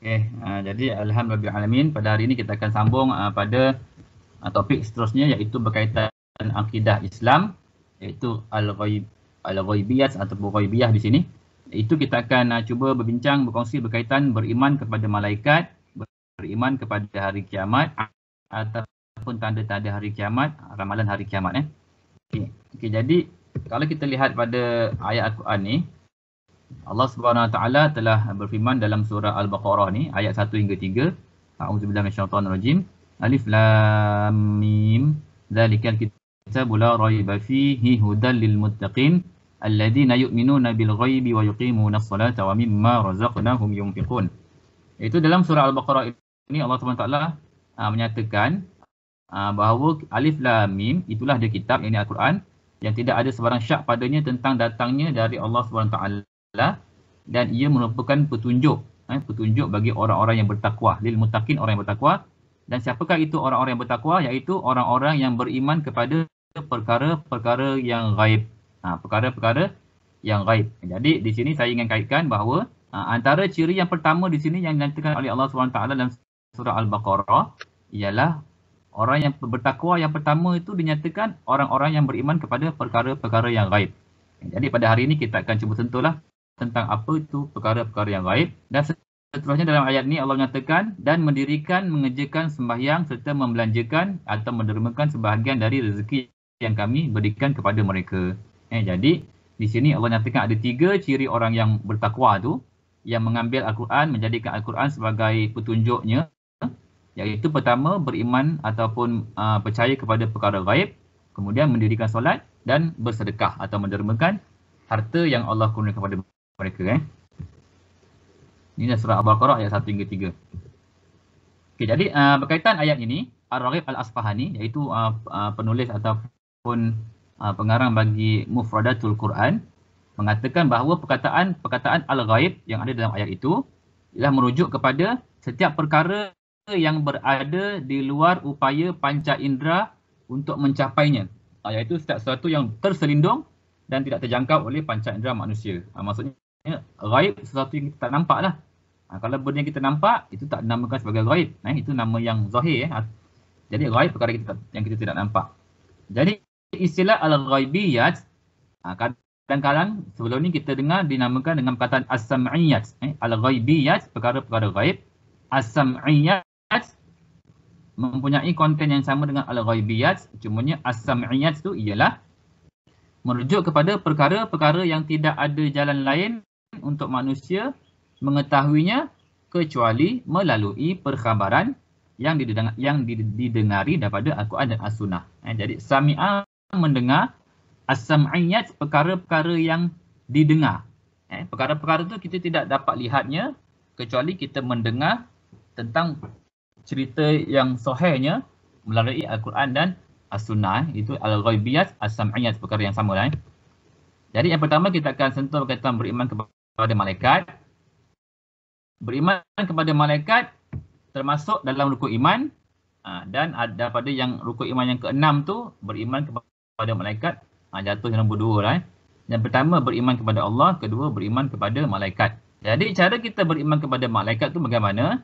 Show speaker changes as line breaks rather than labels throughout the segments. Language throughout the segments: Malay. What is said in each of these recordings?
Okey, uh, jadi alhamdulillah alamin pada hari ini kita akan sambung uh, pada uh, topik seterusnya iaitu berkaitan akidah Islam iaitu al-ghaib al atau ataupun ghaibiyah di sini. Itu kita akan uh, cuba berbincang berkongsi berkaitan beriman kepada malaikat, beriman kepada hari kiamat ataupun tanda-tanda hari kiamat, ramalan hari kiamat eh. Okey, okay, jadi kalau kita lihat pada ayat Al-Quran ni, Allah Subhanahu Wa Taala telah berfirman dalam surah Al-Baqarah ni ayat 1 hingga 3. A'udzubillahi minasyaitonirrajim. Alif lam mim. Dzalikal kitabu la raiba fihi hudal lil muttaqin alladziina yu'minuuna bil ghaibi wa yuqiimuuna sholata wa mimma razaqnahum yunfiqun. Itu dalam surah Al-Baqarah ini Allah Subhanahu Wa Taala ah, menyatakan ah, bahawa alif lam mim itulah dia kitab ini Al-Quran yang tidak ada sebarang syak padanya tentang datangnya dari Allah Subhanahu Wa Taala adalah dan ia merupakan petunjuk eh, petunjuk bagi orang-orang yang bertakwa lil mutakin orang yang bertakwa dan siapakah itu orang-orang yang bertakwa iaitu orang-orang yang beriman kepada perkara-perkara yang gaib ha, perkara-perkara yang gaib jadi di sini saya ingin kaitkan bahawa ha, antara ciri yang pertama di sini yang dinyatakan oleh Allah SWT dalam surah Al-Baqarah ialah orang yang bertakwa yang pertama itu dinyatakan orang-orang yang beriman kepada perkara-perkara yang gaib jadi pada hari ini kita akan cuba sentuhlah tentang apa itu perkara-perkara yang gaib. Dan seterusnya dalam ayat ini Allah menyatakan dan mendirikan, mengerjakan sembahyang serta membelanjakan atau mendermakan sebahagian dari rezeki yang kami berikan kepada mereka. Eh, jadi di sini Allah nyatakan ada tiga ciri orang yang bertakwa tu yang mengambil Al-Quran, menjadikan Al-Quran sebagai petunjuknya iaitu pertama beriman ataupun uh, percaya kepada perkara gaib kemudian mendirikan solat dan bersedekah atau mendermakan harta yang Allah kurniakan kepada mereka mereka eh. Ini adalah surah Al-Baqarah ayat satu hingga tiga. Okay, jadi uh, berkaitan ayat ini, Ar-Raghib Al-Asfahani iaitu uh, uh, penulis ataupun uh, pengarang bagi Mufradatul Quran mengatakan bahawa perkataan-perkataan Al-Ghaib yang ada dalam ayat itu ialah merujuk kepada setiap perkara yang berada di luar upaya panca indera untuk mencapainya. Ayat itu setiap sesuatu yang terselindung dan tidak terjangkau oleh panca indera manusia. Uh, maksudnya ya, raib sesuatu yang kita tak nampak lah. Ha, kalau benda yang kita nampak, itu tak dinamakan sebagai raib. Eh, itu nama yang zahir. Eh. Ha, jadi raib perkara kita, yang kita tidak nampak. Jadi istilah al-raibiyat, ha, kadang-kadang sebelum ni kita dengar dinamakan dengan perkataan as-sam'iyat. Eh, al-raibiyat, perkara-perkara raib. As-sam'iyat, mempunyai konten yang sama dengan al-ghaibiyat cumanya as-sam'iyat tu ialah merujuk kepada perkara-perkara yang tidak ada jalan lain untuk manusia mengetahuinya kecuali melalui perkhabaran yang didengar, yang didengari daripada Al-Quran dan As-Sunnah. Eh, jadi sami'a mendengar as-sam'iyat perkara-perkara yang didengar. Eh, perkara-perkara itu kita tidak dapat lihatnya kecuali kita mendengar tentang cerita yang sahihnya melalui Al-Quran dan As-Sunnah. Eh, itu Al-Ghaibiyat, As-Sam'iyat, perkara yang sama. Eh. Jadi yang pertama kita akan sentuh berkaitan beriman kepada kepada malaikat. Beriman kepada malaikat termasuk dalam rukun iman. Ha, dan ada pada yang rukun iman yang keenam tu beriman kepada malaikat. Ha, Jatuh yang nombor dua lah. Eh. Yang pertama beriman kepada Allah. Kedua beriman kepada malaikat. Jadi cara kita beriman kepada malaikat tu bagaimana?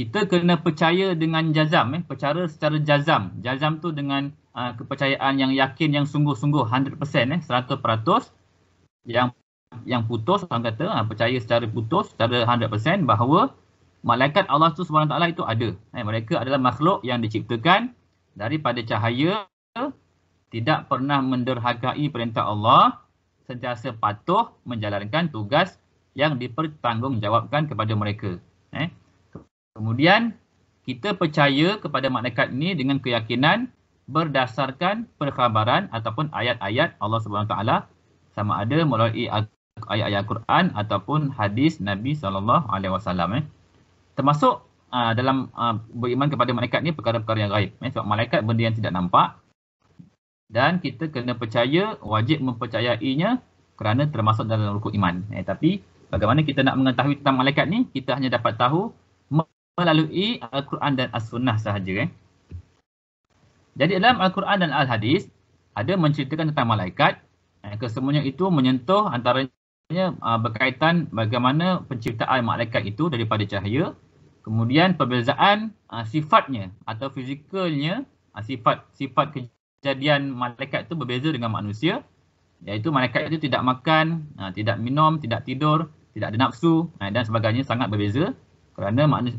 Kita kena percaya dengan jazam. Eh? Percara secara jazam. Jazam tu dengan uh, kepercayaan yang yakin yang sungguh-sungguh 100%. Eh? 100%. Yang yang putus orang kata ha, percaya secara putus secara 100% bahawa malaikat Allah tu SWT itu ada. Eh, mereka adalah makhluk yang diciptakan daripada cahaya tidak pernah menderhakai perintah Allah sentiasa patuh menjalankan tugas yang dipertanggungjawabkan kepada mereka. Eh. Kemudian kita percaya kepada malaikat ini dengan keyakinan berdasarkan perkhabaran ataupun ayat-ayat Allah SWT sama ada melalui ayat-ayat Quran ataupun hadis Nabi sallallahu alaihi wasallam eh. Termasuk uh, dalam uh, beriman kepada malaikat ni perkara-perkara yang gaib. Eh. Sebab malaikat benda yang tidak nampak dan kita kena percaya, wajib mempercayainya kerana termasuk dalam rukun iman. Eh, tapi bagaimana kita nak mengetahui tentang malaikat ni? Kita hanya dapat tahu melalui Al-Quran dan As-Sunnah sahaja. Eh. Jadi dalam Al-Quran dan Al-Hadis, ada menceritakan tentang malaikat. Eh, kesemuanya itu menyentuh antaranya Ya, berkaitan bagaimana penciptaan malaikat itu daripada cahaya kemudian perbezaan uh, sifatnya atau fizikalnya uh, sifat sifat kejadian malaikat itu berbeza dengan manusia iaitu malaikat itu tidak makan, uh, tidak minum, tidak tidur, tidak ada nafsu uh, dan sebagainya sangat berbeza kerana manu,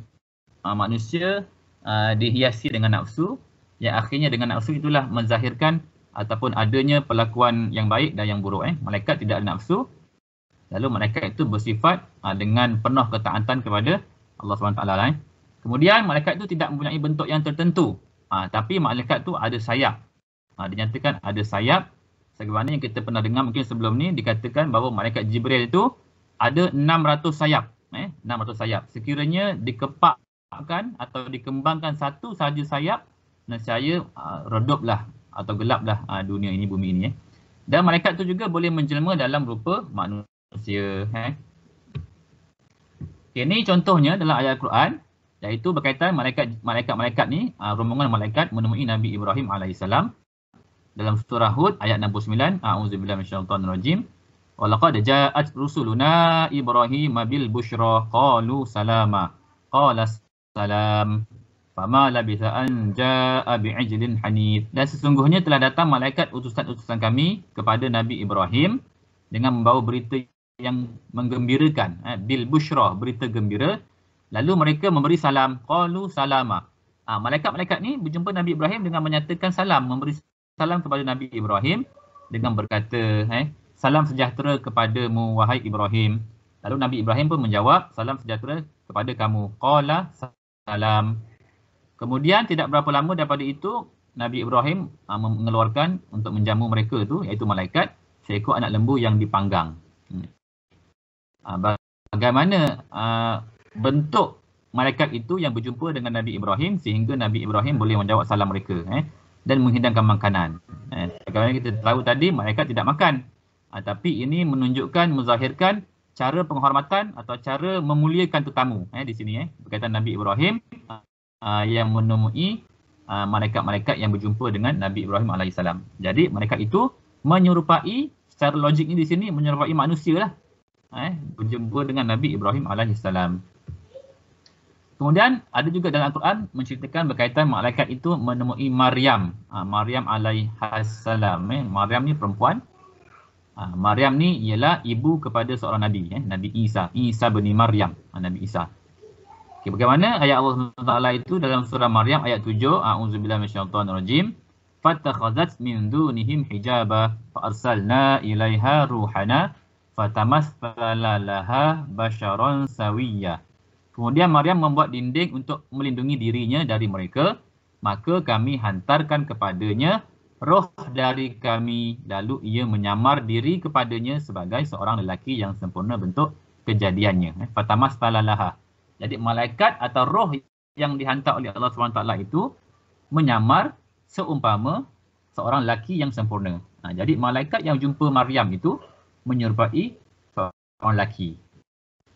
uh, manusia uh, dihiasi dengan nafsu yang akhirnya dengan nafsu itulah menzahirkan ataupun adanya perlakuan yang baik dan yang buruk eh malaikat tidak ada nafsu Lalu malaikat itu bersifat uh, dengan penuh ketaatan kepada Allah SWT. Eh. Kemudian malaikat itu tidak mempunyai bentuk yang tertentu. Uh, tapi malaikat itu ada sayap. Uh, dinyatakan ada sayap. Sebagaimana yang kita pernah dengar mungkin sebelum ni dikatakan bahawa malaikat Jibril itu ada 600 sayap. Eh, 600 sayap. Sekiranya dikepakkan atau dikembangkan satu sahaja sayap, nescaya uh, redoplah atau gelaplah uh, dunia ini, bumi ini. Eh. Dan malaikat tu juga boleh menjelma dalam rupa manusia manusia. Eh? Okay, ini contohnya dalam ayat Al-Quran iaitu berkaitan malaikat-malaikat ni, uh, rombongan malaikat menemui Nabi Ibrahim AS dalam surah Hud ayat 69 a'udzubillahi minasyaitonirrajim wa laqad ja'at rusuluna ibrahim bil busyra qalu salama qala salam fama labitha an ja'a bi'ijlin hanif dan sesungguhnya telah datang malaikat utusan-utusan kami kepada nabi Ibrahim dengan membawa berita yang menggembirakan eh, bil bushra berita gembira lalu mereka memberi salam qalu salama ah, malaikat-malaikat ni berjumpa Nabi Ibrahim dengan menyatakan salam memberi salam kepada Nabi Ibrahim dengan berkata eh salam sejahtera kepadamu wahai Ibrahim lalu Nabi Ibrahim pun menjawab salam sejahtera kepada kamu qala salam kemudian tidak berapa lama daripada itu Nabi Ibrahim ha, mengeluarkan untuk menjamu mereka tu iaitu malaikat seekor anak lembu yang dipanggang Ah, bagaimana ah, bentuk malaikat itu yang berjumpa dengan Nabi Ibrahim sehingga Nabi Ibrahim boleh menjawab salam mereka eh, dan menghidangkan makanan. Eh, bagaimana kita tahu tadi malaikat tidak makan. Ha, tapi ini menunjukkan, menzahirkan cara penghormatan atau cara memuliakan tetamu eh, di sini eh, berkaitan Nabi Ibrahim ha, yang menemui ha, malaikat-malaikat yang berjumpa dengan Nabi Ibrahim AS. Jadi malaikat itu menyerupai secara logiknya di sini menyerupai manusia lah eh, berjumpa dengan Nabi Ibrahim alaihissalam. Kemudian ada juga dalam Al-Quran menceritakan berkaitan malaikat itu menemui Maryam. Ha, Maryam alaihissalam. Eh. Maryam ni perempuan. Ha, Maryam ni ialah ibu kepada seorang Nabi. Eh. Nabi Isa. Isa bin Maryam. Nabi Isa. Okay, bagaimana ayat Allah SWT itu dalam surah Maryam ayat 7. A'udzubillah masyaitan rajim. Fattakhazat min dunihim hijabah. Fa'arsalna ilaiha ruhana. Fatamassalalaha basyaron sawiyya. Kemudian Maryam membuat dinding untuk melindungi dirinya dari mereka. Maka kami hantarkan kepadanya roh dari kami. Lalu ia menyamar diri kepadanya sebagai seorang lelaki yang sempurna bentuk kejadiannya. Eh, Fatamassalalaha. Jadi malaikat atau roh yang dihantar oleh Allah SWT itu menyamar seumpama seorang lelaki yang sempurna. jadi malaikat yang jumpa Maryam itu menyerupai seorang lelaki.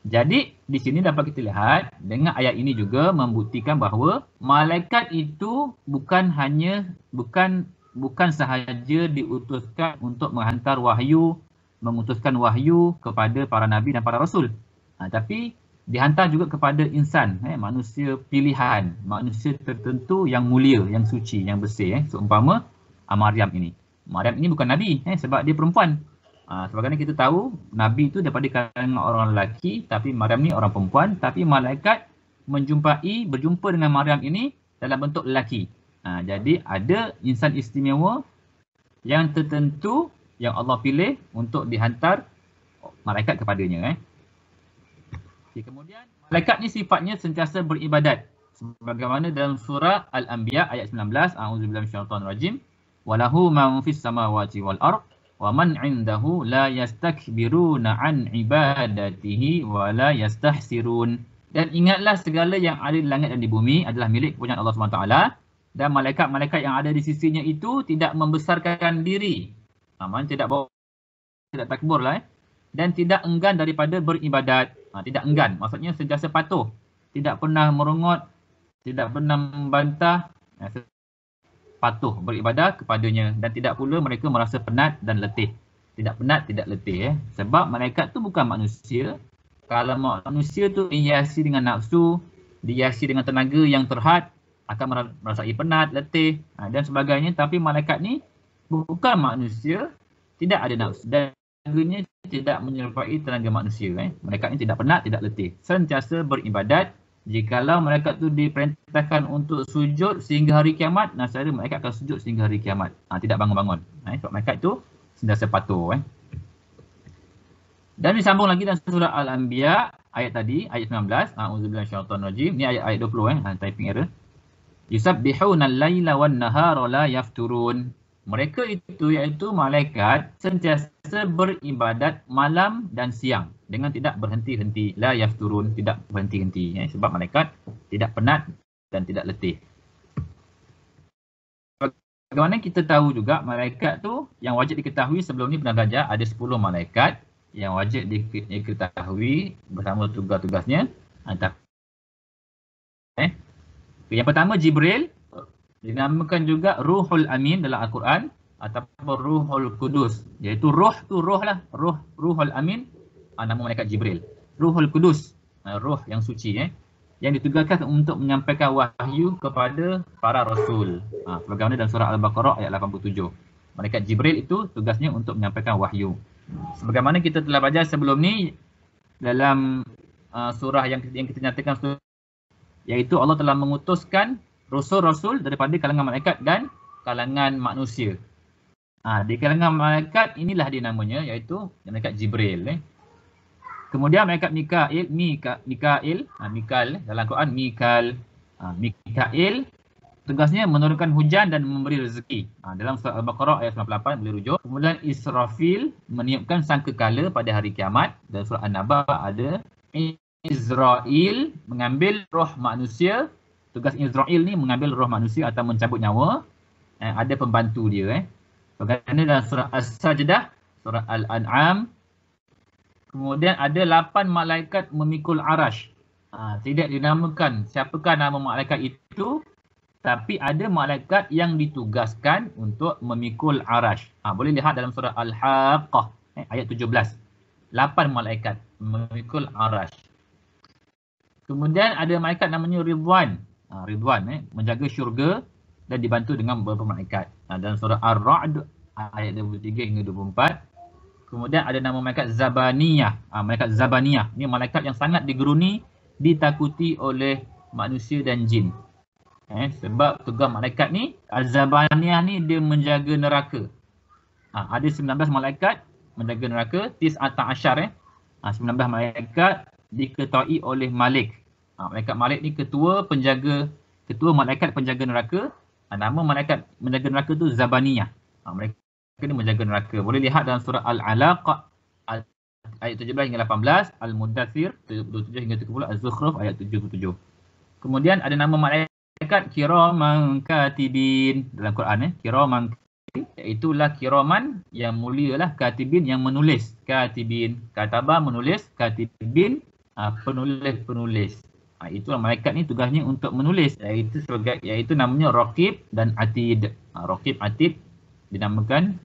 Jadi di sini dapat kita lihat dengan ayat ini juga membuktikan bahawa malaikat itu bukan hanya bukan bukan sahaja diutuskan untuk menghantar wahyu, mengutuskan wahyu kepada para nabi dan para rasul. Ha, tapi dihantar juga kepada insan, eh, manusia pilihan, manusia tertentu yang mulia, yang suci, yang bersih. Eh. Seumpama ah, Maryam ini. Maryam ini bukan nabi eh, sebab dia perempuan. Ah, sebab kerana kita tahu Nabi itu daripada kalangan orang lelaki tapi Maryam ni orang perempuan tapi malaikat menjumpai berjumpa dengan Maryam ini dalam bentuk lelaki. Ha, jadi ada insan istimewa yang tertentu yang Allah pilih untuk dihantar malaikat kepadanya eh. Okay, kemudian malaikat ni sifatnya sentiasa beribadat sebagaimana dalam surah Al-Anbiya ayat 19 a'udzubillahi minasyaitonir rajim walahu ma'un fis samawati wal arq wa man indahu la yastakbiruna an ibadatihi wa la yastahsirun. Dan ingatlah segala yang ada di langit dan di bumi adalah milik kepunyaan Allah SWT. Dan malaikat-malaikat yang ada di sisinya itu tidak membesarkan diri. Aman, ha, tidak bawa, tidak takbur lah. Eh. Dan tidak enggan daripada beribadat. Ha, tidak enggan. Maksudnya sejasa patuh. Tidak pernah merungut. Tidak pernah membantah. Ya, patuh beribadah kepadanya dan tidak pula mereka merasa penat dan letih. Tidak penat, tidak letih. Eh. Sebab malaikat tu bukan manusia. Kalau manusia tu dihiasi dengan nafsu, dihiasi dengan tenaga yang terhad, akan merasai penat, letih ha, dan sebagainya. Tapi malaikat ni bukan manusia, tidak ada nafsu. Dan tenaganya tidak menyerupai tenaga manusia. Eh. Malaikat ni tidak penat, tidak letih. Sentiasa beribadat Jikalau mereka tu diperintahkan untuk sujud sehingga hari kiamat, nasihatnya mereka akan sujud sehingga hari kiamat. Ha, tidak bangun-bangun. Eh, sebab mereka itu sudah sepatu. Eh. Dan disambung lagi dalam surah Al-Anbiya, ayat tadi, ayat 19. A'udzubillah syaitan rajim. Ini ayat, ayat 20, eh. Ha, typing error. Yusabbihuna layla wan nahara la yafturun. Mereka itu iaitu malaikat sentiasa beribadat malam dan siang dengan tidak berhenti-henti. La turun, tidak berhenti-henti. Ya, sebab malaikat tidak penat dan tidak letih. Bagaimana kita tahu juga malaikat tu yang wajib diketahui sebelum ni pernah belajar ada 10 malaikat yang wajib diketahui bersama tugas-tugasnya. Eh. Yang pertama Jibril, dinamakan juga Ruhul Amin dalam Al-Quran ataupun Ruhul Kudus. Iaitu ruh tu ruh lah. Ruh, Ruhul Amin ah, nama malaikat Jibril. Ruhul Kudus. Ah, roh yang suci. Eh. Yang ditugaskan untuk menyampaikan wahyu kepada para rasul. Ah, bagaimana dalam surah Al-Baqarah ayat 87. Malaikat Jibril itu tugasnya untuk menyampaikan wahyu. Sebagaimana kita telah belajar sebelum ni dalam uh, surah yang, yang kita nyatakan iaitu Allah telah mengutuskan rasul-rasul daripada kalangan malaikat dan kalangan manusia. Ha, di kalangan malaikat inilah dia namanya iaitu malaikat Jibril. Eh. Kemudian malaikat Mikail, Mika, Mikail, ha, Mikail eh, dalam Quran Mikal, ha, Mikail tugasnya menurunkan hujan dan memberi rezeki. Ha, dalam surah Al-Baqarah ayat 98 boleh rujuk. Kemudian Israfil meniupkan sangkakala pada hari kiamat. Dalam surah An-Naba ada Israel mengambil roh manusia tugas Israel ni mengambil roh manusia atau mencabut nyawa eh, ada pembantu dia eh perkataannya dalam surah as-sajdah surah al-an'am kemudian ada lapan malaikat memikul arash. ha, tidak dinamakan siapakah nama malaikat itu tapi ada malaikat yang ditugaskan untuk memikul arash. ha, boleh lihat dalam surah al-haqqah eh, ayat 17 Lapan malaikat memikul arash. Kemudian ada malaikat namanya Ridwan uh, Ridwan eh, menjaga syurga dan dibantu dengan beberapa malaikat. Uh, dalam surah Ar-Ra'd ayat 23 hingga 24. Kemudian ada nama malaikat Zabaniyah. Uh, malaikat Zabaniyah ni malaikat yang sangat digeruni, ditakuti oleh manusia dan jin. Eh, sebab tugas malaikat ni, Zabaniyah ni dia menjaga neraka. Uh, ada 19 malaikat menjaga neraka, Tis Atta Asyar eh. Uh, 19 malaikat diketuai oleh Malik. Ha, malaikat Malik ni ketua penjaga ketua malaikat penjaga neraka. Ha, nama malaikat penjaga neraka tu Zabaniyah. Ha, mereka ni menjaga neraka. Boleh lihat dalam surah Al-Alaq al- ayat 17 hingga 18, Al-Mudathir 27 hingga 30, Az-Zukhruf ayat 77. Kemudian ada nama malaikat Kiraman Katibin dalam Quran eh. Kiraman itulah kiraman yang mulialah katibin yang menulis katibin kataba menulis katibin ha, penulis penulis Ha, itulah malaikat ni tugasnya untuk menulis iaitu sebagai iaitu namanya Raqib dan Atid. Ha, Raqib Atid dinamakan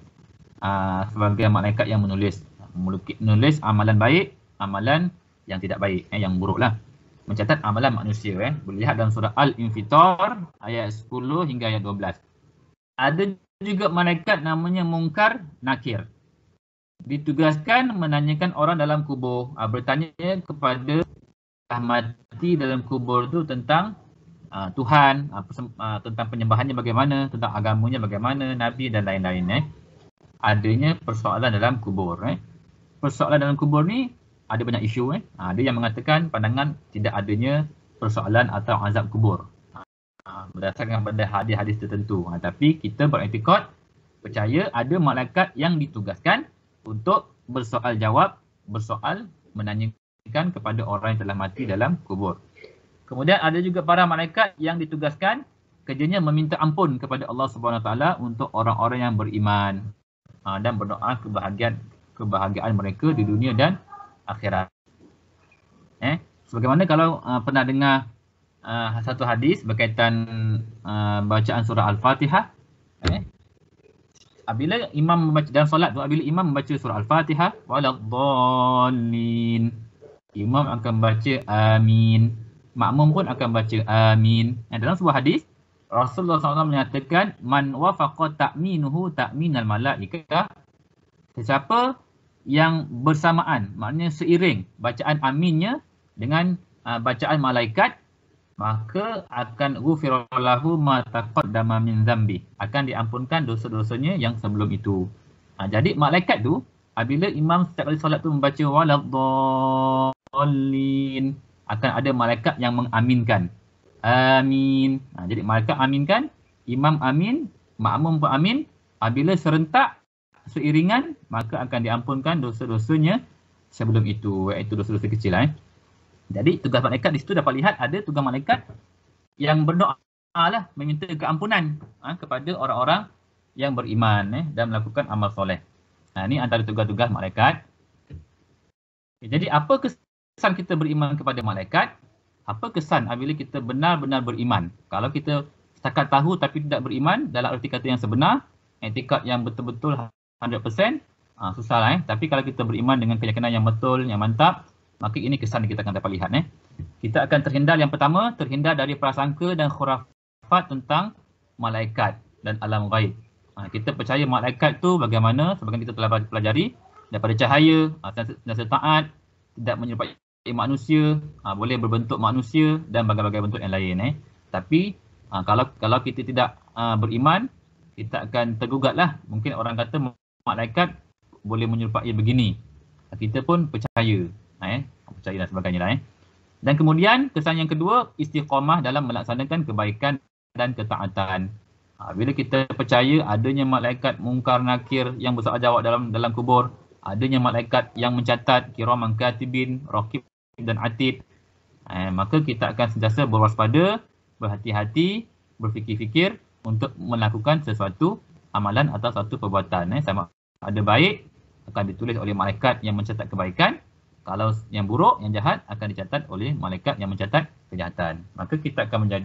ha, sebagai malaikat yang menulis ha, menulis amalan baik, amalan yang tidak baik, eh, yang buruklah. Mencatat amalan manusia eh. Boleh lihat dalam surah Al-Infitar ayat 10 hingga ayat 12. Ada juga malaikat namanya mungkar Nakir. Ditugaskan menanyakan orang dalam kubur, ha, bertanya kepada telah mati dalam kubur tu tentang uh, Tuhan, uh, tentang penyembahannya bagaimana, tentang agamanya bagaimana, Nabi dan lain-lain. Eh. Adanya persoalan dalam kubur. Eh. Persoalan dalam kubur ni ada banyak isu. Eh. Ada yang mengatakan pandangan tidak adanya persoalan atau azab kubur. Berdasarkan pada hadis-hadis tertentu. Tapi kita beretikot percaya ada malaikat yang ditugaskan untuk bersoal jawab, bersoal menanyakan diberikan kepada orang yang telah mati dalam kubur. Kemudian ada juga para malaikat yang ditugaskan kerjanya meminta ampun kepada Allah Subhanahu taala untuk orang-orang yang beriman ah, dan berdoa kebahagiaan kebahagiaan mereka di dunia dan akhirat. Eh, sebagaimana kalau uh, pernah dengar uh, satu hadis berkaitan uh, bacaan surah Al-Fatihah, eh. Apabila imam membaca dan solat tu, apabila imam membaca surah Al-Fatihah, waladdallin imam akan baca amin. Makmum pun akan baca amin. Dan dalam sebuah hadis, Rasulullah SAW menyatakan man wafaqa ta'minuhu ta'minal malaikah. Siapa yang bersamaan, maknanya seiring bacaan aminnya dengan uh, bacaan malaikat, maka akan ghufirallahu ma taqaddama min zambi. Akan diampunkan dosa-dosanya yang sebelum itu. Ha, jadi malaikat tu, apabila imam setiap kali solat tu membaca waladdaa dhalin akan ada malaikat yang mengaminkan. Amin. Ha, jadi malaikat aminkan, imam amin, makmum pun amin. Apabila serentak seiringan maka akan diampunkan dosa-dosanya sebelum itu iaitu dosa-dosa kecil eh. Jadi tugas malaikat di situ dapat lihat ada tugas malaikat yang berdoa lah meminta keampunan ha, kepada orang-orang yang beriman eh, dan melakukan amal soleh. Ha, ini antara tugas-tugas malaikat. Okay, jadi apa kes- kesan kita beriman kepada malaikat? Apa kesan apabila kita benar-benar beriman? Kalau kita setakat tahu tapi tidak beriman dalam erti kata yang sebenar, etikat yang betul-betul 100%, ah ha, susah lah eh. Tapi kalau kita beriman dengan keyakinan yang betul, yang mantap, maka ini kesan yang kita akan dapat lihat eh. Kita akan terhindar yang pertama, terhindar dari prasangka dan khurafat tentang malaikat dan alam ghaib. Ha, kita percaya malaikat tu bagaimana sebagaimana kita telah pelajari daripada cahaya, ha, dan taat, tidak menyerupai eh, manusia ha, boleh berbentuk manusia dan bagai-bagai bentuk yang lain eh tapi ha, kalau kalau kita tidak ha, beriman kita akan tergugatlah mungkin orang kata malaikat boleh menyerupai begini kita pun percaya eh percaya dan sebagainya lah, eh dan kemudian kesan yang kedua istiqamah dalam melaksanakan kebaikan dan ketaatan ha, bila kita percaya adanya malaikat mungkar nakir yang besar jawab dalam dalam kubur adanya malaikat yang mencatat kiram mangkatibin rakib dan atid. Eh, maka kita akan sentiasa berwaspada, berhati-hati, berfikir-fikir untuk melakukan sesuatu amalan atau satu perbuatan. Eh, sama ada baik akan ditulis oleh malaikat yang mencatat kebaikan. Kalau yang buruk, yang jahat akan dicatat oleh malaikat yang mencatat kejahatan. Maka kita akan menjadi,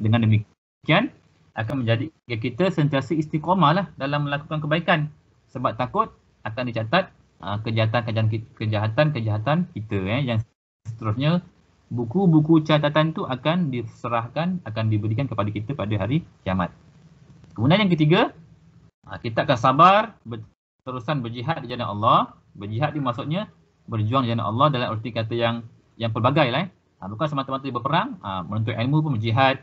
dengan demikian akan menjadi kita sentiasa istiqomah lah dalam melakukan kebaikan. Sebab takut akan dicatat ah, kejahatan-kejahatan kita eh, yang seterusnya buku-buku catatan tu akan diserahkan akan diberikan kepada kita pada hari kiamat. Kemudian yang ketiga, ah, kita akan sabar berterusan berjihad di jalan Allah. Berjihad ni maksudnya berjuang di jalan Allah dalam erti kata yang yang pelbagai lah. Eh. Ah, bukan semata-mata berperang, ah, menuntut ilmu pun berjihad,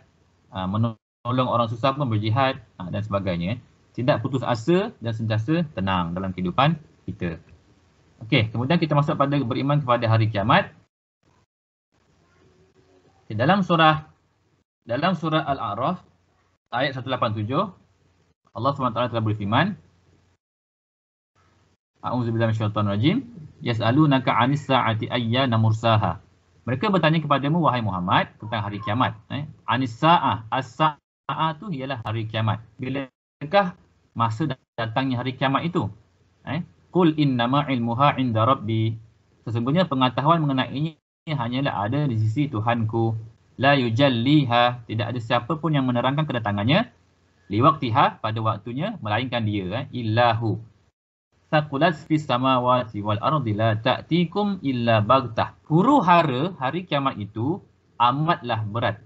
menolong orang susah pun berjihad dan sebagainya. Eh. Tidak putus asa dan sentiasa tenang dalam kehidupan kita. Okey, kemudian kita masuk pada beriman kepada hari kiamat. Okay, dalam surah dalam surah Al-A'raf ayat 187 Allah SWT telah berfirman A'udzu billahi minasyaitonir rajim yas'alunaka 'anis sa'ati ayyana mursaha Mereka bertanya kepadamu wahai Muhammad tentang hari kiamat eh anis sa'ah as-sa'ah tu ialah hari kiamat bilakah masa datangnya hari kiamat itu eh qul innama ilmuha inda rabbi sesungguhnya pengetahuan mengenai hanyalah ada di sisi Tuhanku. La yujalliha, tidak ada siapa pun yang menerangkan kedatangannya. Li waktiha, pada waktunya, melainkan dia. Eh? Illahu. Saqulas fis samawati wal ardi la ta'tikum illa bagtah. Huru hara, hari kiamat itu, amatlah berat.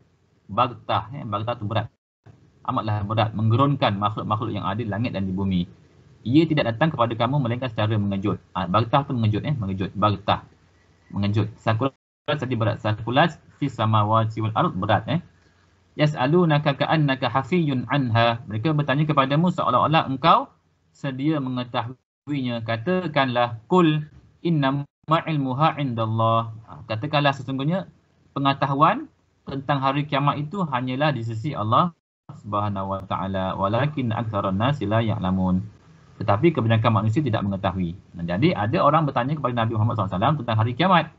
Bagtah, eh? bagtah itu berat. Amatlah berat, menggerunkan makhluk-makhluk yang ada di langit dan di bumi. Ia tidak datang kepada kamu melainkan secara mengejut. Ha, ah, bagtah itu mengejut, eh? mengejut. Bagtah, mengejut. Saqulas Kelas tadi berat satu kelas. Fi samawati wal arut berat eh. Yas'alu naka ka'annaka hafiyun anha. Mereka bertanya kepadamu seolah-olah engkau sedia mengetahuinya. Katakanlah kul innama ilmuha indallah. Ha, katakanlah sesungguhnya pengetahuan tentang hari kiamat itu hanyalah di sisi Allah Subhanahu wa taala walakin aktsarun nasi la ya'lamun tetapi kebanyakan manusia tidak mengetahui. Jadi ada orang bertanya kepada Nabi Muhammad SAW tentang hari kiamat.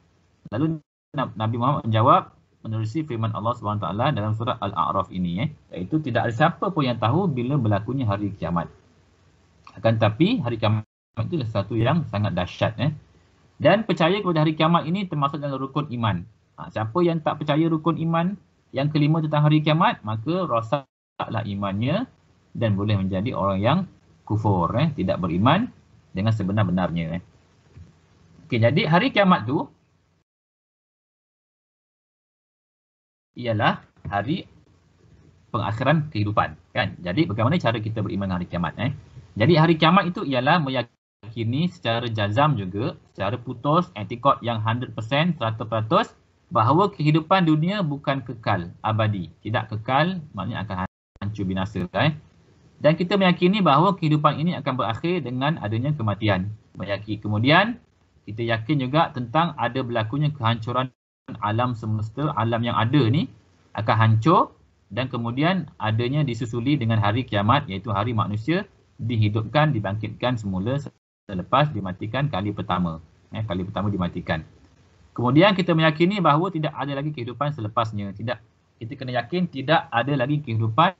Lalu Nabi Muhammad menjawab menerusi firman Allah SWT dalam surah Al-A'raf ini. Eh. Iaitu tidak ada siapa pun yang tahu bila berlakunya hari kiamat. Akan tetapi hari kiamat itu adalah satu yang sangat dahsyat. Eh. Dan percaya kepada hari kiamat ini termasuk dalam rukun iman. Ha, siapa yang tak percaya rukun iman yang kelima tentang hari kiamat, maka rosaklah imannya dan boleh menjadi orang yang kufur. Eh. Tidak beriman dengan sebenar-benarnya. Eh. Okay, jadi hari kiamat tu ialah hari pengakhiran kehidupan kan jadi bagaimana cara kita beriman hari kiamat eh jadi hari kiamat itu ialah meyakini secara jazam juga secara putus etikot yang 100% 100% bahawa kehidupan dunia bukan kekal abadi tidak kekal maknanya akan hancur binasa kan dan kita meyakini bahawa kehidupan ini akan berakhir dengan adanya kematian meyakini kemudian kita yakin juga tentang ada berlakunya kehancuran alam semesta, alam yang ada ni akan hancur dan kemudian adanya disusuli dengan hari kiamat iaitu hari manusia dihidupkan, dibangkitkan semula selepas dimatikan kali pertama. Eh, kali pertama dimatikan. Kemudian kita meyakini bahawa tidak ada lagi kehidupan selepasnya. Tidak. Kita kena yakin tidak ada lagi kehidupan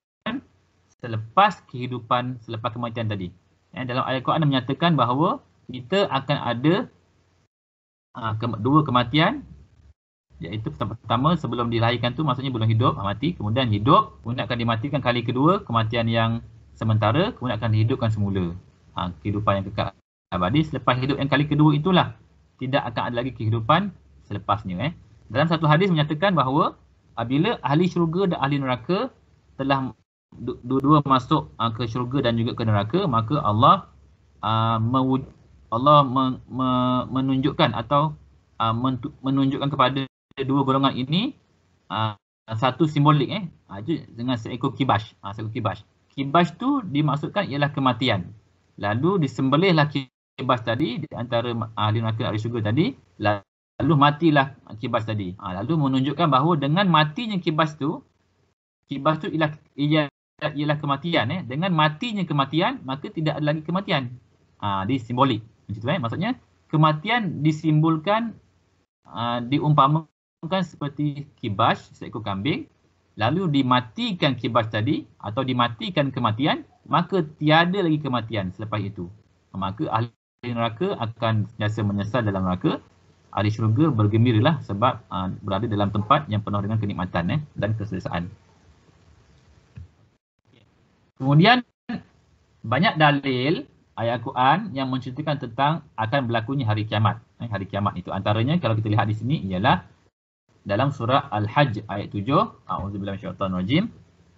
selepas kehidupan selepas kematian tadi. Eh, dalam ayat Quran menyatakan bahawa kita akan ada uh, ah, ke- dua kematian iaitu pertama sebelum dilahirkan tu maksudnya belum hidup ah, mati kemudian hidup kemudian akan dimatikan kali kedua kematian yang sementara kemudian akan dihidupkan semula ha, kehidupan yang kekal abadi selepas hidup yang kali kedua itulah tidak akan ada lagi kehidupan selepasnya eh dalam satu hadis menyatakan bahawa apabila ahli syurga dan ahli neraka telah dua-dua masuk uh, ke syurga dan juga ke neraka maka Allah uh, mewujud, Allah me, me, menunjukkan atau uh, menunjukkan kepada dua golongan ini uh, satu simbolik eh ah, dengan seekor kibas ha, ah, seekor kibas kibas tu dimaksudkan ialah kematian lalu disembelihlah kibas tadi di antara ahli neraka ahli syurga tadi lalu matilah kibas tadi ha, lalu menunjukkan bahawa dengan matinya kibas tu kibas tu ialah ialah, ialah kematian eh dengan matinya kematian maka tidak ada lagi kematian ha, di simbolik macam tu eh maksudnya kematian disimbolkan uh, diumpama dilakukan seperti kibas seekor kambing lalu dimatikan kibas tadi atau dimatikan kematian maka tiada lagi kematian selepas itu maka ahli neraka akan sentiasa menyesal dalam neraka ahli syurga bergembiralah sebab uh, berada dalam tempat yang penuh dengan kenikmatan eh, dan keselesaan kemudian banyak dalil ayat Al-Quran yang menceritakan tentang akan berlakunya hari kiamat eh, hari kiamat itu antaranya kalau kita lihat di sini ialah dalam surah Al-Hajj ayat 7 auzubillahi minasyaitanir rajim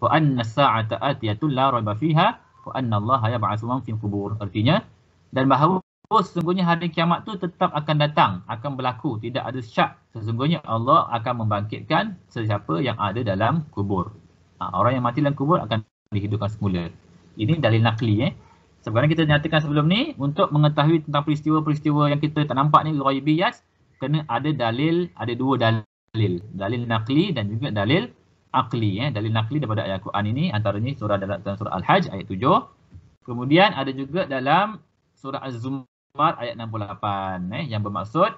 wa anna sa'ata atiyatun la raiba fiha wa anna Allah yab'atsu man fil kubur. artinya dan bahawa sesungguhnya hari kiamat tu tetap akan datang akan berlaku tidak ada syak sesungguhnya Allah akan membangkitkan sesiapa yang ada dalam kubur ha, orang yang mati dalam kubur akan dihidupkan semula ini dalil nakli eh sebenarnya kita nyatakan sebelum ni untuk mengetahui tentang peristiwa-peristiwa yang kita tak nampak ni luar ghaibiyat kena ada dalil ada dua dalil dalil. Dalil naqli dan juga dalil akli. Eh. Dalil naqli daripada ayat Quran ini antaranya surah dalam surah Al-Hajj ayat 7. Kemudian ada juga dalam surah Az-Zumar ayat 68 eh, yang bermaksud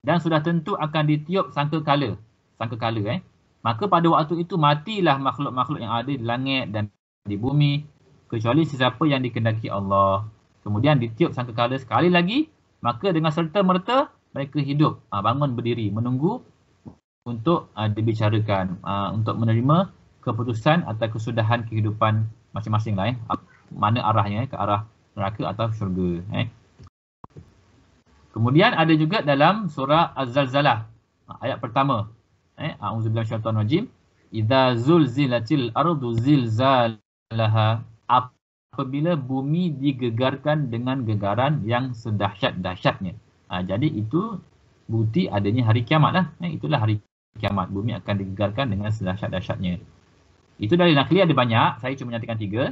dan sudah tentu akan ditiup sangka kala. Sangka kala eh. Maka pada waktu itu matilah makhluk-makhluk yang ada di langit dan di bumi kecuali sesiapa yang dikendaki Allah. Kemudian ditiup sangka kala sekali lagi maka dengan serta merta mereka hidup, ha, bangun berdiri, menunggu untuk uh, dibicarakan uh, untuk menerima keputusan atau kesudahan kehidupan masing-masing lah eh. Ah, mana arahnya eh, ke arah neraka atau syurga eh. kemudian ada juga dalam surah az-zalzalah ayat pertama eh auzubillahi minasyaitonir rajim idza zulzilatil ardu zilzalaha apabila bumi digegarkan dengan gegaran yang sedahsyat-dahsyatnya. Ha, jadi itu bukti adanya hari kiamat lah. Eh, itulah hari kiamat bumi akan digegarkan dengan sedahsyat-dahsyatnya. Itu dari nakli ada banyak, saya cuma nyatakan tiga.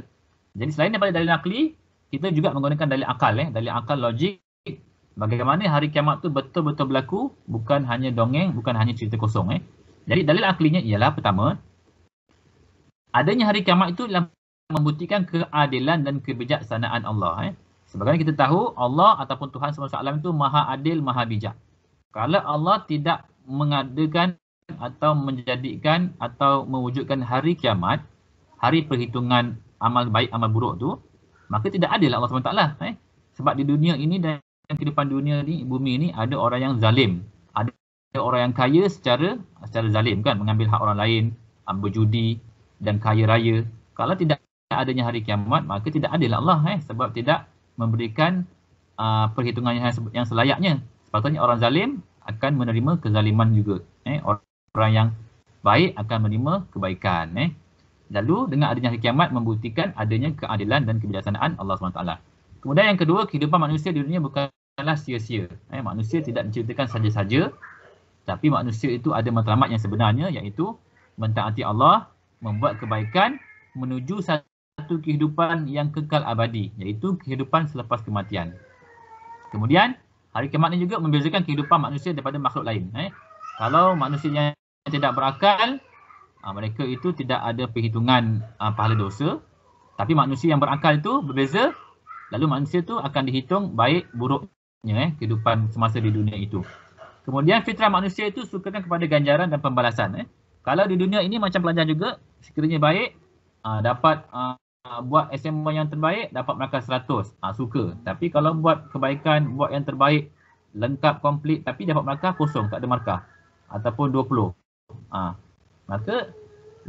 Jadi selain daripada dari nakli, kita juga menggunakan dari akal eh, dalil akal logik bagaimana hari kiamat tu betul-betul berlaku, bukan hanya dongeng, bukan hanya cerita kosong eh. Jadi dalil aklinya ialah pertama, adanya hari kiamat itu dalam membuktikan keadilan dan kebijaksanaan Allah eh. Sebagaimana kita tahu Allah ataupun Tuhan semesta alam itu maha adil, maha bijak. Kalau Allah tidak mengadakan atau menjadikan atau mewujudkan hari kiamat, hari perhitungan amal baik, amal buruk tu, maka tidak adil Allah SWT. Lah, eh? Sebab di dunia ini dan kehidupan dunia ni, bumi ini ada orang yang zalim. Ada orang yang kaya secara secara zalim kan, mengambil hak orang lain, berjudi dan kaya raya. Kalau tidak adanya hari kiamat, maka tidak adil Allah eh? sebab tidak memberikan uh, perhitungan yang, yang selayaknya. Sepatutnya orang zalim akan menerima kezaliman juga. Eh? Orang Orang yang baik akan menerima kebaikan. Eh. Lalu dengan adanya hari kiamat membuktikan adanya keadilan dan kebijaksanaan Allah SWT. Kemudian yang kedua, kehidupan manusia di dunia bukanlah sia-sia. Eh, manusia tidak menceritakan saja-saja. Tapi manusia itu ada matlamat yang sebenarnya iaitu mentaati Allah, membuat kebaikan menuju satu kehidupan yang kekal abadi iaitu kehidupan selepas kematian. Kemudian hari kiamat ini juga membezakan kehidupan manusia daripada makhluk lain. Eh. Kalau manusia tidak berakal, uh, mereka itu tidak ada perhitungan uh, pahala dosa. Tapi manusia yang berakal itu berbeza. Lalu manusia itu akan dihitung baik buruknya eh, kehidupan semasa di dunia itu. Kemudian fitrah manusia itu sukakan kepada ganjaran dan pembalasan. Eh. Kalau di dunia ini macam pelajar juga, sekiranya baik, uh, dapat uh, buat SMA yang terbaik, dapat markah seratus Uh, suka. Tapi kalau buat kebaikan, buat yang terbaik, lengkap, komplit, tapi dapat markah kosong, tak ada markah ataupun 20. Ha. Maka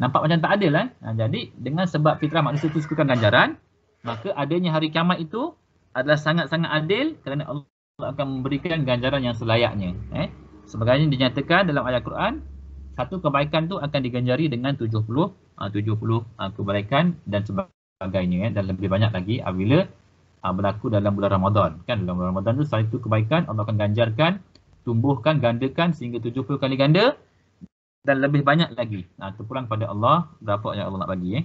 nampak macam tak adil kan? Ha. Jadi dengan sebab fitrah manusia itu sukakan ganjaran, maka adanya hari kiamat itu adalah sangat-sangat adil kerana Allah akan memberikan ganjaran yang selayaknya. Eh? Sebagainya dinyatakan dalam ayat Quran, satu kebaikan tu akan diganjari dengan 70 70 ha, ha, kebaikan dan sebagainya eh? dan lebih banyak lagi apabila ha, berlaku dalam bulan Ramadan. Kan dalam bulan Ramadan tu satu kebaikan Allah akan ganjarkan tumbuhkan, gandakan sehingga tujuh puluh kali ganda dan lebih banyak lagi. Ha, pulang pada Allah berapa yang Allah nak bagi. Eh.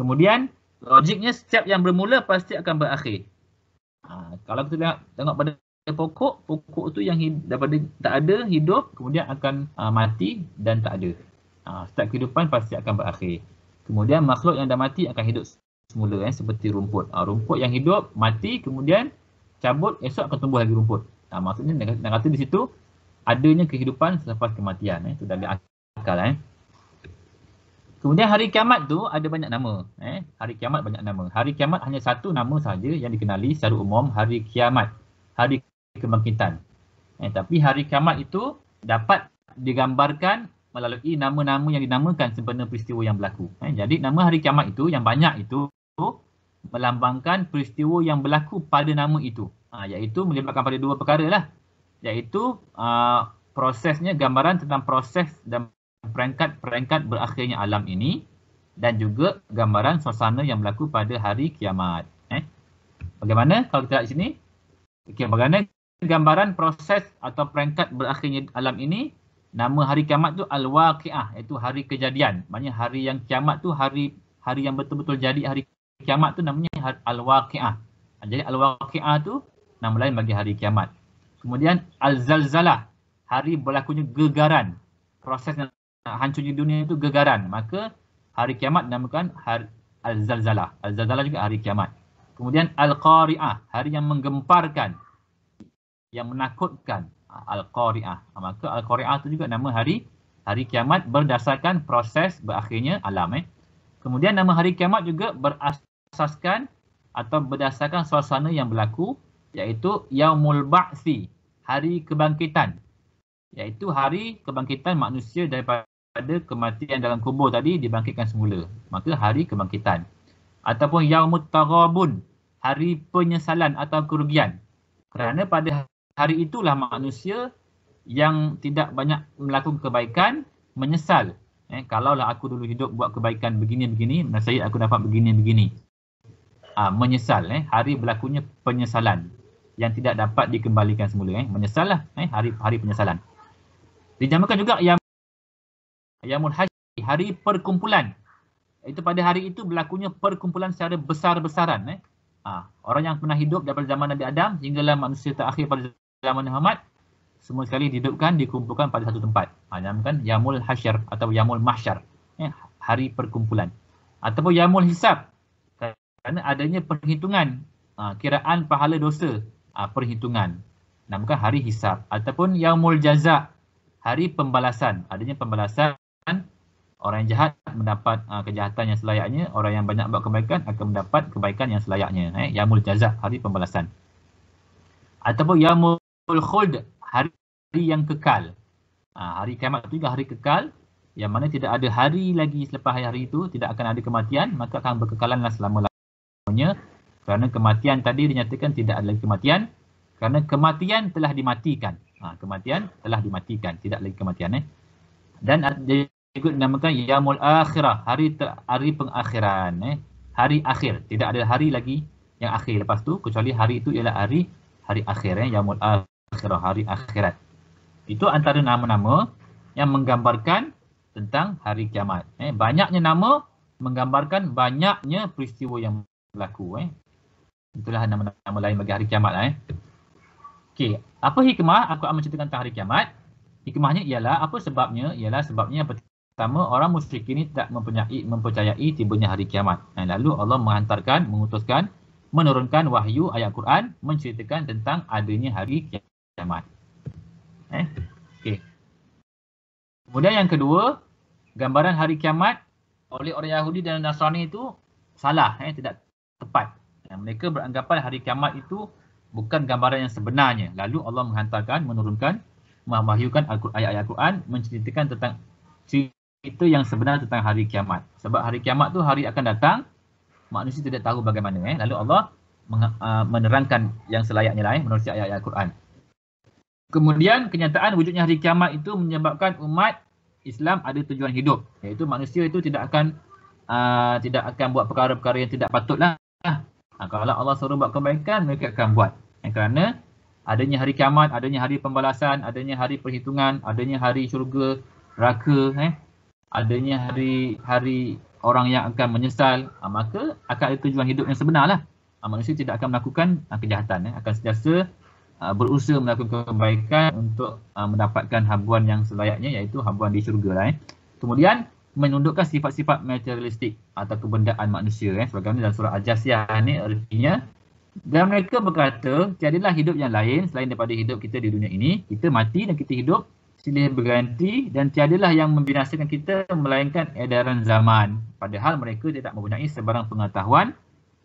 Kemudian logiknya setiap yang bermula pasti akan berakhir. Ha, kalau kita tengok, tengok pada pokok, pokok tu yang hid, daripada tak ada hidup kemudian akan uh, mati dan tak ada. Ha, setiap kehidupan pasti akan berakhir. Kemudian makhluk yang dah mati akan hidup semula eh, seperti rumput. Ha, rumput yang hidup mati kemudian cabut esok akan tumbuh lagi rumput. Ha, maksudnya nak kata di situ adanya kehidupan selepas kematian. Eh. Itu dalam akal. Eh. Kemudian hari kiamat tu ada banyak nama. Eh. Hari kiamat banyak nama. Hari kiamat hanya satu nama sahaja yang dikenali secara umum hari kiamat. Hari kebangkitan. Eh, tapi hari kiamat itu dapat digambarkan melalui nama-nama yang dinamakan sebenar peristiwa yang berlaku. Eh, jadi nama hari kiamat itu yang banyak itu melambangkan peristiwa yang berlaku pada nama itu. Ha, iaitu melibatkan pada dua perkara lah. Iaitu aa, ha, prosesnya, gambaran tentang proses dan perangkat-perangkat berakhirnya alam ini dan juga gambaran suasana yang berlaku pada hari kiamat. Eh? Bagaimana kalau kita lihat sini? Okay, bagaimana gambaran proses atau perangkat berakhirnya alam ini? Nama hari kiamat tu Al-Waqi'ah, iaitu hari kejadian. Maksudnya hari yang kiamat tu hari hari yang betul-betul jadi hari kiamat tu namanya al-waqi'ah. Jadi al-waqi'ah tu nama lain bagi hari kiamat. Kemudian al-zalzalah, hari berlakunya gegaran. Proses hancurnya dunia itu gegaran. Maka hari kiamat dinamakan hari al-zalzalah. Al-zalzalah juga hari kiamat. Kemudian al-qari'ah, hari yang menggemparkan, yang menakutkan. Al-qari'ah. Maka al-qari'ah itu juga nama hari hari kiamat berdasarkan proses berakhirnya alam. Eh. Kemudian nama hari kiamat juga berasaskan atau berdasarkan suasana yang berlaku iaitu Yaumul Ba'thi, hari kebangkitan. Iaitu hari kebangkitan manusia daripada kematian dalam kubur tadi dibangkitkan semula. Maka hari kebangkitan. Ataupun Yaumul Tarabun, hari penyesalan atau kerugian. Kerana pada hari itulah manusia yang tidak banyak melakukan kebaikan menyesal Eh, kalaulah aku dulu hidup buat kebaikan begini-begini, nasihat aku dapat begini-begini. Ah, menyesal. Eh, hari berlakunya penyesalan yang tidak dapat dikembalikan semula. Eh, menyesallah. Eh, hari hari penyesalan. Dijamakan juga yang Yamul Haji, hari perkumpulan. Itu pada hari itu berlakunya perkumpulan secara besar-besaran. Eh. Ha, orang yang pernah hidup daripada zaman Nabi Adam hinggalah manusia terakhir pada zaman Muhammad semua sekali didudukkan, dikumpulkan pada satu tempat. Ha, namakan Yamul Hashyar atau Yamul Mahsyar. Eh, hari perkumpulan. Ataupun Yamul Hisab. Kerana adanya perhitungan. Ha, kiraan pahala dosa. Ha, perhitungan. Namakan hari Hisab. Ataupun Yamul Jaza, Hari pembalasan. Adanya pembalasan. Orang yang jahat mendapat ha, kejahatan yang selayaknya. Orang yang banyak buat kebaikan akan mendapat kebaikan yang selayaknya. Eh, Yamul Jaza, Hari pembalasan. Ataupun Yamul Khuld hari yang kekal. Ha, hari kiamat itu juga hari kekal yang mana tidak ada hari lagi selepas hari itu tidak akan ada kematian maka akan berkekalanlah selama-lamanya kerana kematian tadi dinyatakan tidak ada lagi kematian kerana kematian telah dimatikan. Ha, kematian telah dimatikan, tidak lagi kematian eh. Dan juga dinamakan yaumul akhirah, hari ter, hari pengakhiran eh. Hari akhir, tidak ada hari lagi yang akhir lepas tu kecuali hari itu ialah hari hari akhir eh yaumul akhir akhirah, hari akhirat. Itu antara nama-nama yang menggambarkan tentang hari kiamat. Eh, banyaknya nama menggambarkan banyaknya peristiwa yang berlaku. Eh. Itulah nama-nama lain bagi hari kiamat. Eh. Okey, apa hikmah aku akan menceritakan tentang hari kiamat? Hikmahnya ialah apa sebabnya? Ialah sebabnya yang pertama orang musyrik ini tak mempunyai mempercayai tibanya hari kiamat. Eh, lalu Allah menghantarkan, mengutuskan, menurunkan wahyu ayat Quran menceritakan tentang adanya hari kiamat. Jamat, Eh? Okey. Kemudian yang kedua, gambaran hari kiamat oleh orang Yahudi dan Nasrani itu salah, eh? tidak tepat. Dan mereka beranggapan hari kiamat itu bukan gambaran yang sebenarnya. Lalu Allah menghantarkan, menurunkan, mewahyukan ayat-ayat Al-Quran menceritakan tentang cerita yang sebenar tentang hari kiamat. Sebab hari kiamat tu hari akan datang, manusia tidak tahu bagaimana. Eh? Lalu Allah uh, menerangkan yang selayaknya lain eh? menurut ayat-ayat Al-Quran. Kemudian kenyataan wujudnya hari kiamat itu menyebabkan umat Islam ada tujuan hidup. Iaitu manusia itu tidak akan uh, tidak akan buat perkara-perkara yang tidak patutlah. Ha, kalau Allah suruh buat kebaikan, mereka akan buat. Yang kerana adanya hari kiamat, adanya hari pembalasan, adanya hari perhitungan, adanya hari syurga, raka, eh, adanya hari hari orang yang akan menyesal, ha, maka akan ada tujuan hidup yang sebenarlah. Ha, manusia tidak akan melakukan ha, kejahatan. Eh, akan sentiasa Ah, berusaha melakukan kebaikan untuk uh, mendapatkan habuan yang selayaknya iaitu habuan di syurga lah, eh. Kemudian menundukkan sifat-sifat materialistik atau kebendaan manusia eh sebagaimana dalam surah Al-Jasiyah ni artinya dan mereka berkata jadilah hidup yang lain selain daripada hidup kita di dunia ini kita mati dan kita hidup silih berganti dan tiadalah yang membinasakan kita melainkan edaran zaman padahal mereka tidak mempunyai sebarang pengetahuan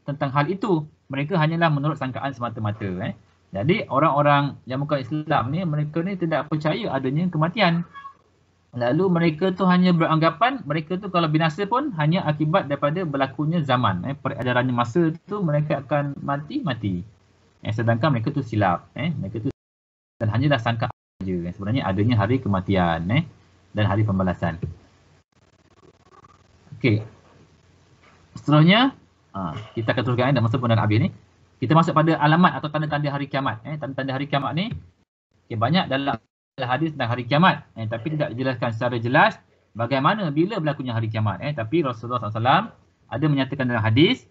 tentang hal itu mereka hanyalah menurut sangkaan semata-mata eh jadi orang-orang yang bukan Islam ni mereka ni tidak percaya adanya kematian. Lalu mereka tu hanya beranggapan mereka tu kalau binasa pun hanya akibat daripada berlakunya zaman. Eh, peredarannya masa tu mereka akan mati-mati. Eh, sedangkan mereka tu silap. Eh, mereka tu dan hanyalah sangka saja. Eh, sebenarnya adanya hari kematian eh, dan hari pembalasan. Okey. Seterusnya, ah, kita akan teruskan eh, dan masa pun dah habis ni. Eh kita masuk pada alamat atau tanda-tanda hari kiamat. Eh, tanda-tanda hari kiamat ni okay, banyak dalam hadis tentang hari kiamat. Eh, tapi tidak dijelaskan secara jelas bagaimana bila berlakunya hari kiamat. Eh, tapi Rasulullah SAW ada menyatakan dalam hadis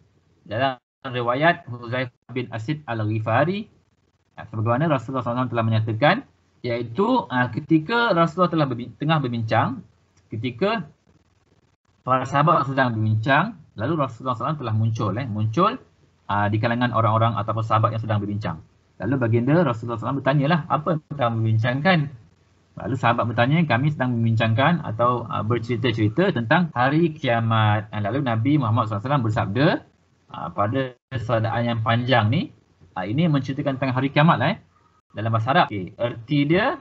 dalam riwayat Huzaif bin Asid al-Ghifari eh, sebagaimana Rasulullah SAW telah menyatakan iaitu eh, ketika Rasulullah telah tengah berbincang ketika para sahabat sedang berbincang lalu Rasulullah SAW telah muncul eh, muncul Ah, di kalangan orang-orang ataupun sahabat yang sedang berbincang. Lalu baginda Rasulullah SAW bertanya lah apa yang sedang membincangkan? Lalu sahabat bertanya, kami sedang membincangkan atau uh, bercerita-cerita tentang hari kiamat. Ah, lalu Nabi Muhammad SAW bersabda uh, pada keadaan yang panjang ni, uh, ini menceritakan tentang hari kiamat lah eh. Dalam bahasa Arab, okay. erti dia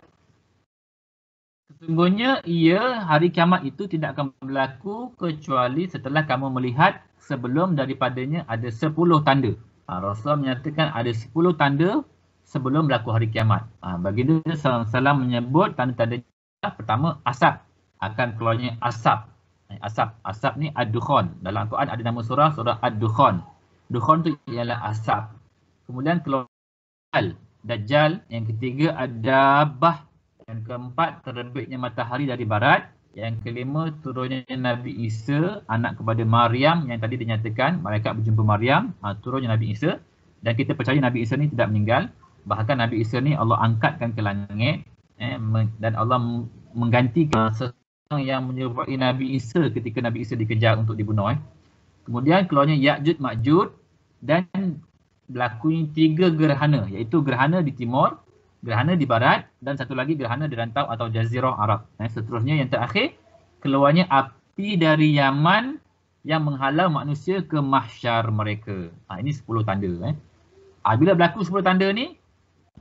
sesungguhnya ia hari kiamat itu tidak akan berlaku kecuali setelah kamu melihat sebelum daripadanya ada sepuluh tanda. Ha, Rasul menyatakan ada sepuluh tanda sebelum berlaku hari kiamat. Ha, baginda salam-salam menyebut tanda-tandanya pertama asap akan keluarnya asap. Ha, asap, asap ni ad-dukhan. Dalam Quran ada nama surah surah ad-dukhan. Dukhan tu ialah asap. Kemudian keluar dajjal. Dajjal yang ketiga ada bah yang keempat, terbitnya matahari dari barat. Yang kelima, turunnya Nabi Isa, anak kepada Maryam yang tadi dinyatakan. Mereka berjumpa Maryam, ha, turunnya Nabi Isa. Dan kita percaya Nabi Isa ni tidak meninggal. Bahkan Nabi Isa ni Allah angkatkan ke langit. Eh, dan Allah menggantikan seseorang yang menyerupai Nabi Isa ketika Nabi Isa dikejar untuk dibunuh. Eh. Kemudian keluarnya Yakjud Makjud Dan berlakunya tiga gerhana, iaitu gerhana di timur, gerhana di barat dan satu lagi gerhana di rantau atau jazirah Arab. Nah, seterusnya yang terakhir, keluarnya api dari Yaman yang menghalau manusia ke mahsyar mereka. Ha, ini sepuluh tanda. Eh. Ha, bila berlaku sepuluh tanda ni,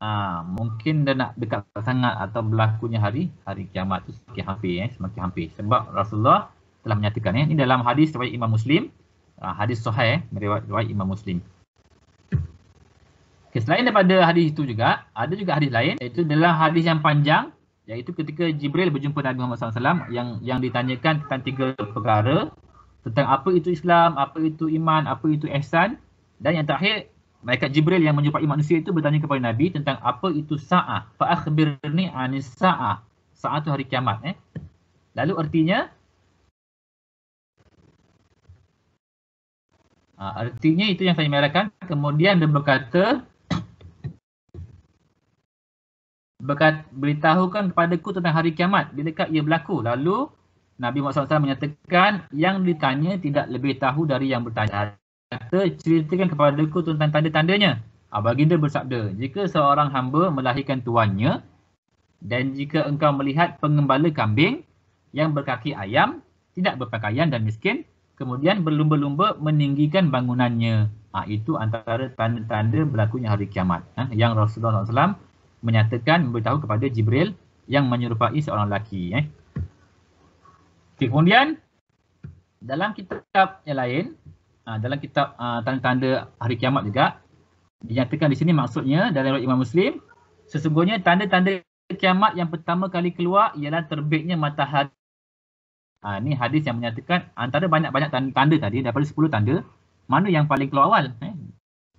ha, mungkin dah nak dekat sangat atau berlakunya hari, hari kiamat tu semakin hampir. Eh, semakin hampir. Sebab Rasulullah telah menyatakan. Eh. Ini dalam hadis riwayat Imam Muslim. Ha, hadis Sahih, eh, riwayat Imam Muslim. Okay, selain daripada hadis itu juga, ada juga hadis lain iaitu adalah hadis yang panjang iaitu ketika Jibril berjumpa Nabi Muhammad SAW yang yang ditanyakan tentang tiga perkara tentang apa itu Islam, apa itu iman, apa itu ihsan dan yang terakhir Malaikat Jibril yang menjumpai manusia itu bertanya kepada Nabi tentang apa itu sa'ah. Fa'akhbirni anis sa'ah. Sa'ah itu hari kiamat. Eh. Lalu artinya, ah, artinya itu yang saya merahkan. Kemudian dia berkata, berkat, beritahukan ku tentang hari kiamat bila dekat ia berlaku. Lalu Nabi Muhammad SAW menyatakan yang ditanya tidak lebih tahu dari yang bertanya. Kata ceritakan ku tentang tanda-tandanya. Ah, Baginda bersabda, jika seorang hamba melahirkan tuannya dan jika engkau melihat pengembala kambing yang berkaki ayam, tidak berpakaian dan miskin, kemudian berlumba-lumba meninggikan bangunannya. Ha, itu antara tanda-tanda berlakunya hari kiamat. Ha, yang Rasulullah SAW menyatakan memberitahu kepada Jibril yang menyerupai seorang lelaki eh. Okay, kemudian dalam kitab yang lain, ah, dalam kitab ah, tanda-tanda hari kiamat juga dinyatakan di sini maksudnya dalam riwayat Imam Muslim sesungguhnya tanda-tanda kiamat yang pertama kali keluar ialah terbitnya matahari. Ha, ini hadis yang menyatakan antara banyak-banyak tanda, tanda tadi daripada 10 tanda mana yang paling keluar awal? Eh?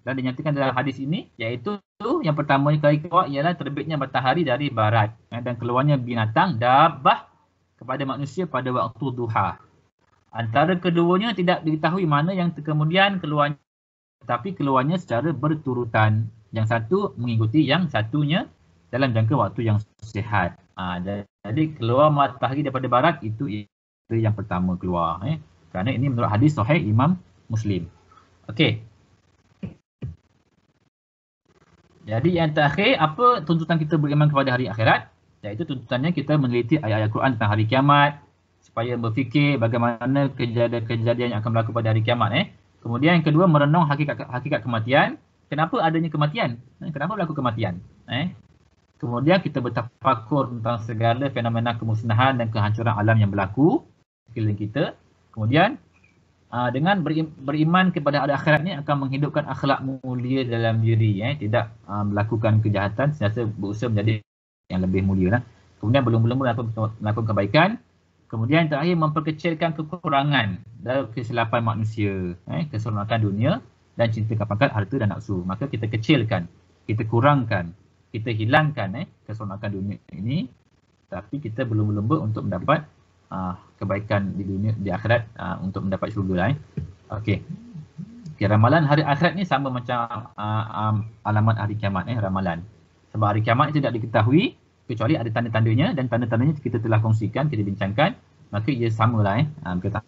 dan dinyatakan dalam hadis ini iaitu yang pertama kali keluar ialah terbitnya matahari dari barat eh, dan keluarnya binatang dabah kepada manusia pada waktu duha. Antara keduanya tidak diketahui mana yang kemudian keluar tetapi keluarnya secara berturutan. Yang satu mengikuti yang satunya dalam jangka waktu yang sehat. Ha, jadi keluar matahari daripada barat itu yang pertama keluar. Eh. Kerana ini menurut hadis sahih Imam Muslim. Okey, Jadi yang terakhir, apa tuntutan kita beriman kepada hari akhirat? Iaitu tuntutannya kita meneliti ayat-ayat Quran tentang hari kiamat supaya berfikir bagaimana kejadian-kejadian yang akan berlaku pada hari kiamat. Eh. Kemudian yang kedua, merenung hakikat, hakikat kematian. Kenapa adanya kematian? Eh, kenapa berlaku kematian? Eh. Kemudian kita bertafakur tentang segala fenomena kemusnahan dan kehancuran alam yang berlaku sekeliling kita. Kemudian Ah, dengan beriman kepada hari akhirat ni akan menghidupkan akhlak mulia dalam diri ya tidak ah, melakukan kejahatan sentiasa berusaha menjadi yang lebih mulia lah. kemudian belum-belum melakukan kebaikan kemudian terakhir memperkecilkan kekurangan dan kesilapan manusia eh keseronokan dunia dan cinta kepangkat harta dan nafsu maka kita kecilkan kita kurangkan kita hilangkan eh keseronokan dunia ini tapi kita belum-belum untuk mendapat uh, kebaikan di dunia di akhirat uh, untuk mendapat syurga lain. eh. Okey. Okay, ramalan hari akhirat ni sama macam uh, um, alamat hari kiamat eh ramalan. Sebab hari kiamat tidak diketahui kecuali ada tanda-tandanya dan tanda-tandanya kita telah kongsikan, kita bincangkan. Maka ia samalah eh. Um, kita